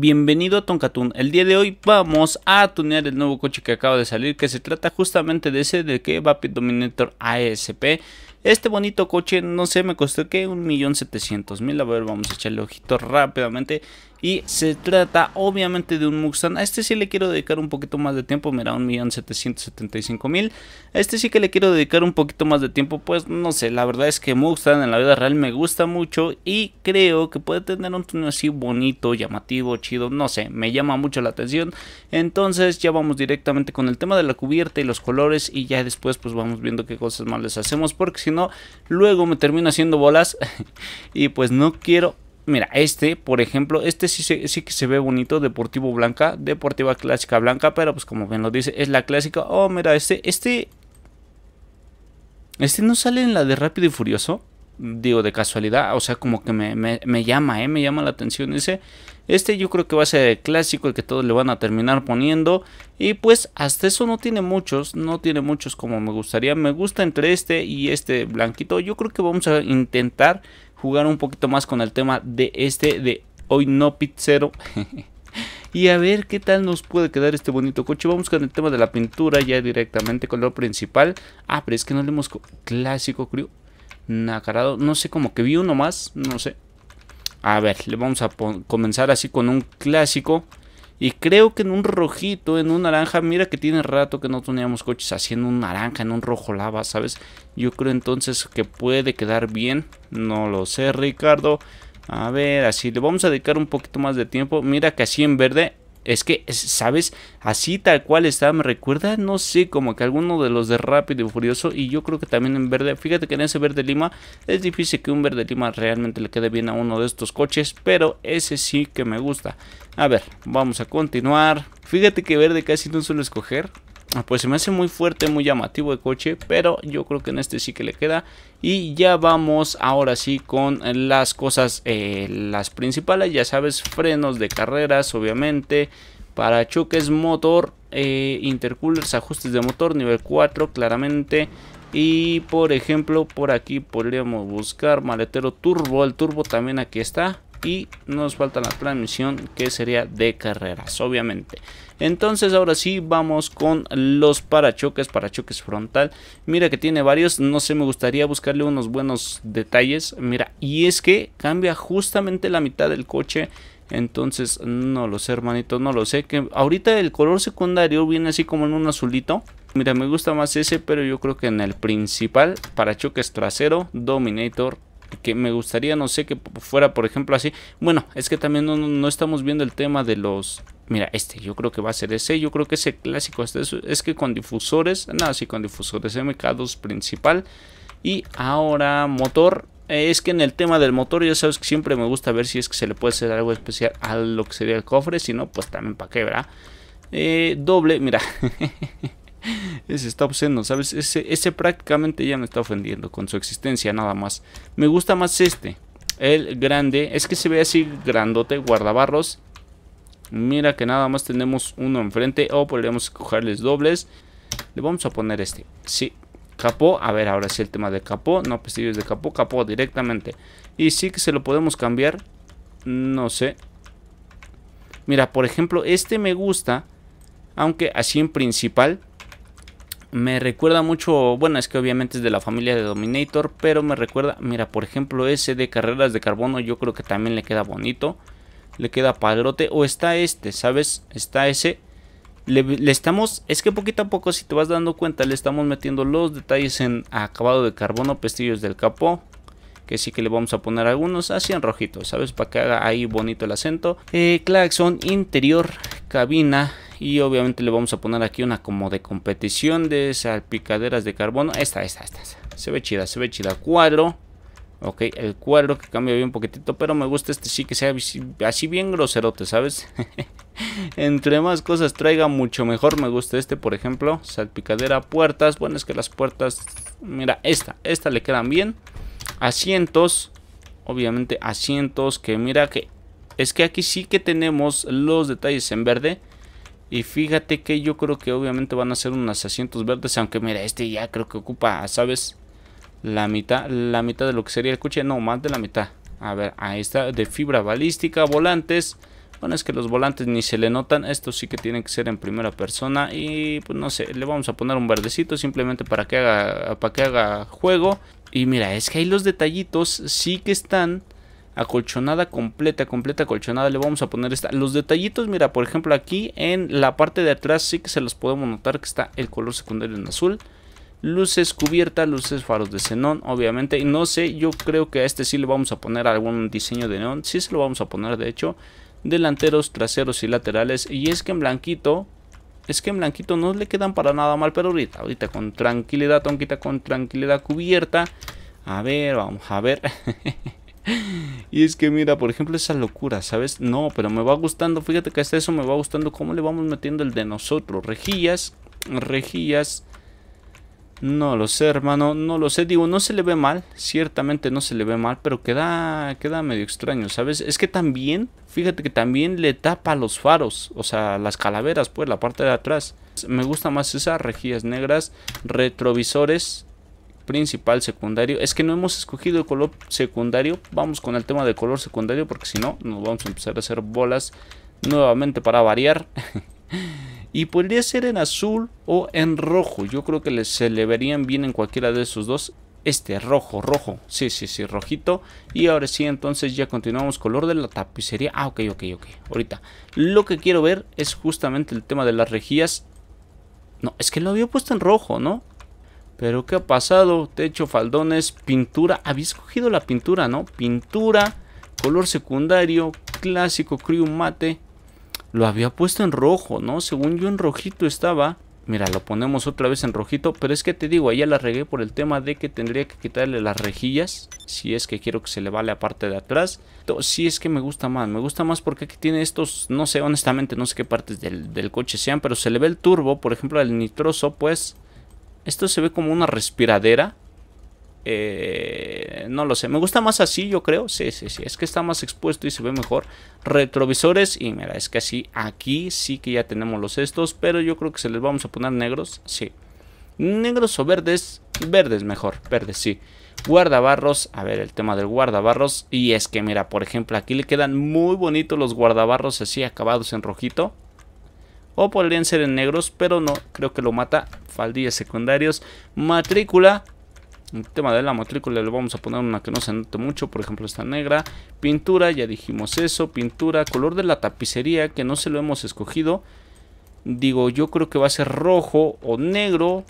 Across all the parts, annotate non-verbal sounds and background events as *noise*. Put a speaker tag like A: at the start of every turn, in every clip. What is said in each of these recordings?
A: bienvenido a Tonkatun. El día de hoy vamos a tunear el nuevo coche que acaba de salir, que se trata justamente de ese de que Vapid Dominator ASP. Este bonito coche, no sé, me costó que 1.700.000. A ver, vamos a echarle ojito rápidamente. Y se trata obviamente de un Mustang. A este sí le quiero dedicar un poquito más de tiempo. Mira, 1.775.000. A este sí que le quiero dedicar un poquito más de tiempo. Pues no sé, la verdad es que Mustang en la vida real me gusta mucho. Y creo que puede tener un tono así bonito, llamativo, chido. No sé, me llama mucho la atención. Entonces ya vamos directamente con el tema de la cubierta y los colores. Y ya después pues vamos viendo qué cosas más les hacemos. Porque si no, luego me termino haciendo bolas. *laughs* y pues no quiero Mira, este, por ejemplo, este sí, sí que se ve bonito, Deportivo Blanca, Deportiva Clásica Blanca, pero pues como bien lo dice, es la clásica. Oh, mira, este, este... Este no sale en la de Rápido y Furioso, digo, de casualidad, o sea, como que me, llama, ¿eh? Me llama la atención ese. Este yo creo que va a ser el clásico, el que todos le van a terminar poniendo. Y pues hasta eso no tiene muchos, no tiene muchos como me gustaría. Me gusta entre este y este blanquito. Yo creo que vamos a intentar jugar un poquito más con el tema de este de hoy no pizzero. *laughs* y a ver qué tal nos puede quedar este bonito coche. Vamos con el tema de la pintura ya directamente, color principal. Ah, pero es que no le hemos... Clásico, creo. Nacarado. No sé, como que vi uno más. No sé. A ver, le vamos a comenzar así con un clásico. Y creo que en un rojito, en un naranja, mira que tiene rato que no teníamos coches así en un naranja, en un rojo lava, ¿sabes? Yo creo entonces que puede quedar bien. No lo sé, Ricardo. A ver, así le vamos a dedicar un poquito más de tiempo. Mira que así en verde es que, ¿sabes? Así tal cual está, me recuerda, no sé, como que alguno de los de Rápido y Furioso. Y yo creo que también en verde. Fíjate que en ese verde lima es difícil que un verde lima realmente le quede bien a uno de estos coches. Pero ese sí que me gusta. A ver, vamos a continuar. Fíjate que verde casi no suelo escoger. Ah, pues se me hace muy fuerte, muy llamativo el coche, pero yo creo que en este sí que le queda. Y ya vamos ahora sí con las cosas, eh, las principales, ya sabes, frenos de carreras, obviamente, para choques, motor, eh, intercoolers, ajustes de motor, nivel 4, claramente. Y por ejemplo, por aquí podríamos buscar maletero turbo, el turbo también aquí está y nos falta la transmisión que sería de carreras obviamente entonces ahora sí vamos con los parachoques, parachoques frontal. Mira que tiene varios, no sé, me gustaría buscarle unos buenos detalles. Mira, y es que cambia justamente la mitad del coche. Entonces no lo sé hermanito, no lo sé. Que ahorita el color secundario viene así como en un azulito. Mira, me gusta más ese, pero yo creo que en el principal, parachoques trasero, Dominator que me gustaría, no sé, que fuera, por ejemplo, así. Bueno, es que también no, estamos viendo el tema de los... Mira, este yo creo que va a ser ese, yo creo que ese clásico. Este es, que con difusores, nada, sí, con difusores MK2 principal. Y ahora motor, eh, es que en el tema del motor, ya sabes que siempre me gusta ver si es que se le puede hacer algo especial a lo que sería el cofre. Si no, pues también para qué, ¿verdad? Eh, doble, mira. *laughs* Ese está obsceno, ¿sabes? Ese, prácticamente ya me está ofendiendo con su existencia nada más. Me gusta más este. El grande. Es que se ve así grandote, guardabarros. Mira que nada más tenemos uno enfrente. O podríamos cogerles dobles. Le vamos a poner este. Sí. Capó. A ver, ahora sí el tema de capó. No pestillos de capó. Capó directamente. Y sí que se lo podemos cambiar. No sé. Mira, por ejemplo, este me gusta. Aunque así en principal. Me recuerda mucho, bueno, es que obviamente es de la familia de Dominator, pero me recuerda, mira, por ejemplo, ese de carreras de carbono, yo creo que también le queda bonito, le queda padrote, o está este, ¿sabes? Está ese. Le, estamos, es que poquito a poco, si te vas dando cuenta, le estamos metiendo los detalles en acabado de carbono, pestillos del capó, que sí que le vamos a poner algunos así en rojito, ¿sabes? Para que haga ahí bonito el acento. Eh, claxon, interior, cabina, y obviamente le vamos a poner aquí una como de competición de salpicaderas de carbono. Esta, esta, esta. Se ve chida, se ve chida. Cuadro. Ok, el cuadro que cambia bien un poquitito, pero me gusta este sí que sea así bien groserote, ¿sabes? *laughs* Entre más cosas traiga, mucho mejor. Me gusta este, por ejemplo. Salpicadera, puertas. Bueno, es que las puertas... Mira, esta, esta le quedan bien. Asientos. Obviamente asientos que mira que... Es que aquí sí que tenemos los detalles en verde. Y fíjate que yo creo que obviamente van a ser unos asientos verdes. Aunque mira, este ya creo que ocupa, ¿sabes? La mitad, la mitad de lo que sería el coche. No, más de la mitad. A ver, ahí está. De fibra balística, volantes. Bueno, es que los volantes ni se le notan. Estos sí que tienen que ser en primera persona. Y pues no sé, le vamos a poner un verdecito simplemente para que haga, para que haga juego. Y mira, es que ahí los detallitos sí que están acolchonada completa, completa acolchonada. Le vamos a poner esta. Los detallitos, mira, por ejemplo, aquí en la parte de atrás sí que se los podemos notar que está el color secundario en azul. Luces cubiertas. luces faros de xenón, obviamente. Y no sé, yo creo que a este sí le vamos a poner algún diseño de neón. Sí se lo vamos a poner, de hecho. Delanteros, traseros y laterales. Y es que en blanquito, es que en blanquito no le quedan para nada mal, pero ahorita, ahorita con tranquilidad, tonquita, con tranquilidad cubierta. A ver, vamos a ver. *laughs* *laughs* y es que mira, por ejemplo, esa locura, ¿sabes? No, pero me va gustando, fíjate que hasta eso me va gustando. ¿Cómo le vamos metiendo el de nosotros? Rejillas, rejillas. No lo sé, hermano, no lo sé. Digo, no se le ve mal, ciertamente no se le ve mal, pero queda, queda medio extraño, ¿sabes? Es que también, fíjate que también le tapa los faros, o sea, las calaveras, pues, la parte de atrás. Me gusta más esas rejillas negras, retrovisores, principal, secundario. Es que no hemos escogido el color secundario. Vamos con el tema de color secundario porque si no nos vamos a empezar a hacer bolas nuevamente para variar. *laughs* y podría ser en azul o en rojo. Yo creo que se le verían bien en cualquiera de esos dos. Este rojo, rojo, sí, sí, sí, rojito. Y ahora sí, entonces ya continuamos. Color de la tapicería. Ah, ok, ok, ok. Ahorita lo que quiero ver es justamente el tema de las rejillas. No, es que lo había puesto en rojo, ¿no? Pero ¿qué ha pasado? Techo, faldones, pintura. Había escogido la pintura, ¿no? Pintura, color secundario, clásico, crew mate. Lo había puesto en rojo, ¿no? Según yo en rojito estaba. Mira, lo ponemos otra vez en rojito. Pero es que te digo, ya la regué por el tema de que tendría que quitarle las rejillas. Si es que quiero que se le vale la parte de atrás. Entonces, si es que me gusta más. Me gusta más porque aquí tiene estos... No sé, honestamente, no sé qué partes del, coche sean. Pero se le ve el turbo, por ejemplo, el nitroso, pues... Esto se ve como una respiradera. Eh, no lo sé, me gusta más así yo creo, sí, sí, sí, es que está más expuesto y se ve mejor retrovisores y mira, es que así aquí sí que ya tenemos los estos, pero yo creo que se les vamos a poner negros, sí negros o verdes, verdes mejor, verdes sí guardabarros, a ver el tema del guardabarros y es que mira, por ejemplo aquí le quedan muy bonitos los guardabarros así acabados en rojito o podrían ser en negros, pero no, creo que lo mata. Faldillas secundarios, matrícula. un tema de la matrícula le vamos a poner una que no se note mucho, por ejemplo esta negra. Pintura, ya dijimos eso. Pintura, color de la tapicería, que no se lo hemos escogido. Digo, yo creo que va a ser rojo o negro.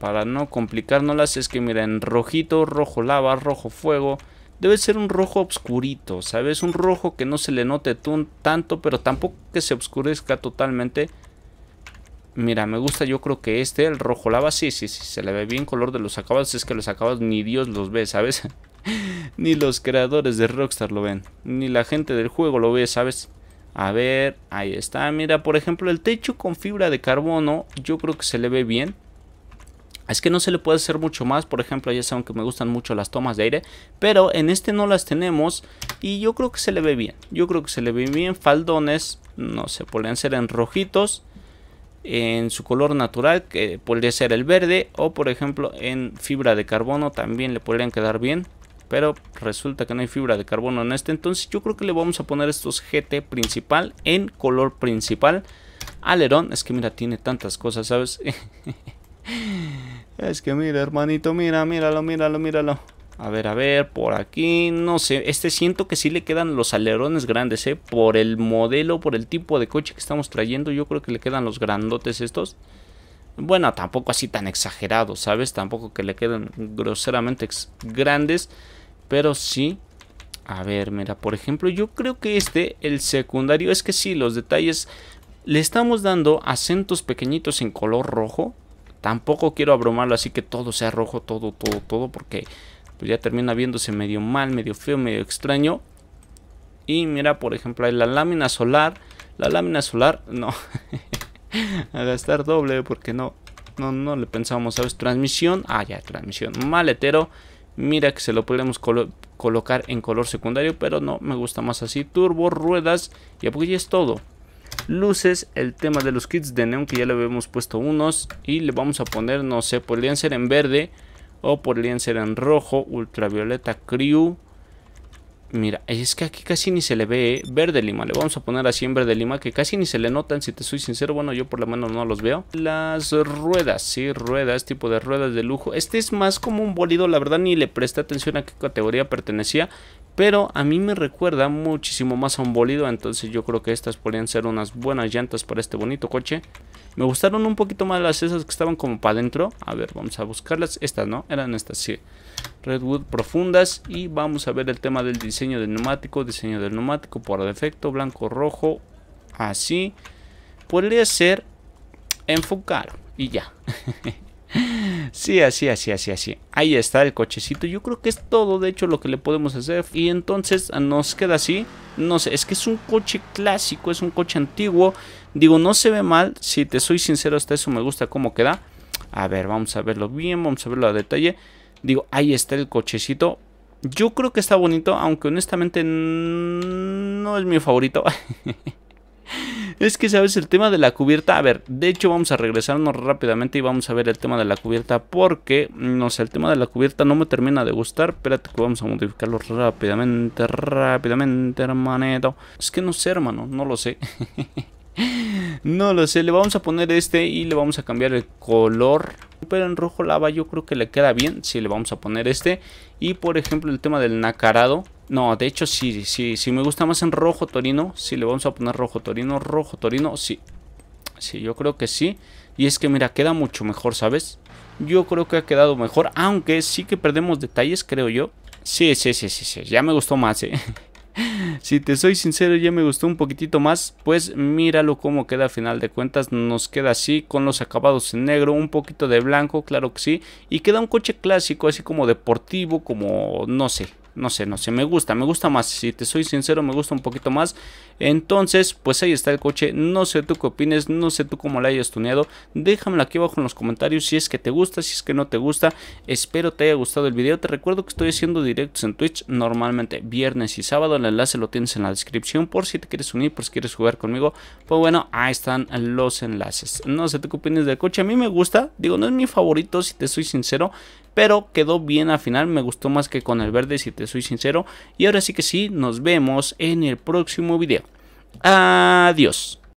A: Para no complicárnoslas, es que miren, rojito, rojo lava, rojo fuego, debe ser un rojo obscurito, ¿sabes? Un rojo que no se le note tanto, pero tampoco que se oscurezca totalmente. Mira, me gusta yo creo que este, el rojo lava, sí, sí, sí, se le ve bien color de los acabados. Es que los acabados ni Dios los ve, ¿sabes? *laughs* ni los creadores de Rockstar lo ven, ni la gente del juego lo ve, ¿sabes? A ver, ahí está, mira, por ejemplo, el techo con fibra de carbono, yo creo que se le ve bien es que no se le puede hacer mucho más, por ejemplo, ya saben que me gustan mucho las tomas de aire, pero en este no las tenemos y yo creo que se le ve bien, yo creo que se le ve bien, faldones, no sé, podrían ser en rojitos, en su color natural, que podría ser el verde, o por ejemplo en fibra de carbono también le podrían quedar bien, pero resulta que no hay fibra de carbono en este, entonces yo creo que le vamos a poner estos GT principal en color principal, alerón, es que mira, tiene tantas cosas, ¿sabes? *laughs* Es que mira, hermanito, mira, míralo, míralo, míralo. A ver, a ver, por aquí, no sé. Este siento que sí le quedan los alerones grandes, ¿eh? Por el modelo, por el tipo de coche que estamos trayendo, yo creo que le quedan los grandotes estos. Bueno, tampoco así tan exagerado, ¿sabes? Tampoco que le queden groseramente grandes, pero sí. A ver, mira, por ejemplo, yo creo que este, el secundario, es que sí, los detalles... Le estamos dando acentos pequeñitos en color rojo, Tampoco quiero abrumarlo así que todo sea rojo, todo, todo, todo, porque pues, ya termina viéndose medio mal, medio feo, medio extraño. Y mira, por ejemplo, hay la lámina solar. La lámina solar, no. *laughs* a gastar doble, porque no, no, no le pensábamos, ¿sabes? Transmisión, ah, ya, transmisión. Maletero, mira que se lo podemos colocar en color secundario, pero no, me gusta más así. Turbo, ruedas, y pues es todo. Luces, el tema de los kits de neón que ya le habíamos puesto unos. Y le vamos a poner, no sé, podrían ser en verde o podrían ser en rojo. Ultravioleta Crew. Mira, es que aquí casi ni se le ve ¿eh? verde lima. Le vamos a poner así en verde lima, que casi ni se le notan, si te soy sincero. Bueno, yo por lo menos no los veo. Las ruedas, sí, ruedas, tipo de ruedas de lujo. Este es más como un bolido, la verdad ni le presta atención a qué categoría pertenecía. Pero a mí me recuerda muchísimo más a un bolido. Entonces yo creo que estas podrían ser unas buenas llantas para este bonito coche. Me gustaron un poquito más las esas que estaban como para adentro. A ver, vamos a buscarlas. Estas, ¿no? Eran estas, sí. Redwood profundas. Y vamos a ver el tema del diseño del neumático. Diseño del neumático por defecto. Blanco, rojo. Así. Podría ser enfocar. Y ya. *laughs* Sí, así, así, así, así. Ahí está el cochecito. Yo creo que es todo, de hecho, lo que le podemos hacer. Y entonces ah, nos queda así. No sé, es que es un coche clásico, es un coche antiguo. Digo, no se ve mal. Si te soy sincero, hasta eso me gusta cómo queda. A ver, vamos a verlo bien, vamos a verlo a detalle. Digo, ahí está el cochecito. Yo creo que está bonito, aunque honestamente no es mi favorito. *laughs* Es que, ¿sabes? El tema de la cubierta. A ver, de hecho, vamos a regresarnos rápidamente y vamos a ver el tema de la cubierta. Porque, no sé, el tema de la cubierta no me termina de gustar. Espérate que vamos a modificarlo rápidamente, rápidamente, hermanito. Es que no sé, hermano, no lo sé. *laughs* no lo sé, le vamos a poner este y le vamos a cambiar el color pero en rojo lava yo creo que le queda bien si le vamos a poner este y por ejemplo el tema del nacarado no, de hecho sí, sí, sí me gusta más en rojo torino. Sí, le vamos a poner rojo torino, rojo torino, sí. Sí, yo creo que sí. Y es que mira, queda mucho mejor, ¿sabes? Yo creo que ha quedado mejor, aunque sí que perdemos detalles, creo yo. Sí, sí, sí, sí, sí, ya me gustó más, ¿eh? *laughs* si te soy sincero, ya me gustó un poquitito más. Pues míralo cómo queda a final de cuentas. Nos queda así, con los acabados en negro, un poquito de blanco, claro que sí. Y queda un coche clásico, así como deportivo, como no sé, no sé, no sé, me gusta, me gusta más, si te soy sincero, me gusta un poquito más. Entonces, pues ahí está el coche, no sé tú qué opines, no sé tú cómo la hayas tuneado, déjamelo aquí abajo en los comentarios si es que te gusta, si es que no te gusta, espero te haya gustado el video, te recuerdo que estoy haciendo directos en Twitch normalmente viernes y sábado, el enlace lo tienes en la descripción por si te quieres unir, por si quieres jugar conmigo, pues bueno, ahí están los enlaces. No sé tú qué opinas del coche, a mí me gusta, digo, no es mi favorito si te soy sincero, pero quedó bien al final, me gustó más que con el verde si te soy sincero. Y ahora sí que sí, nos vemos en el próximo video. Adiós.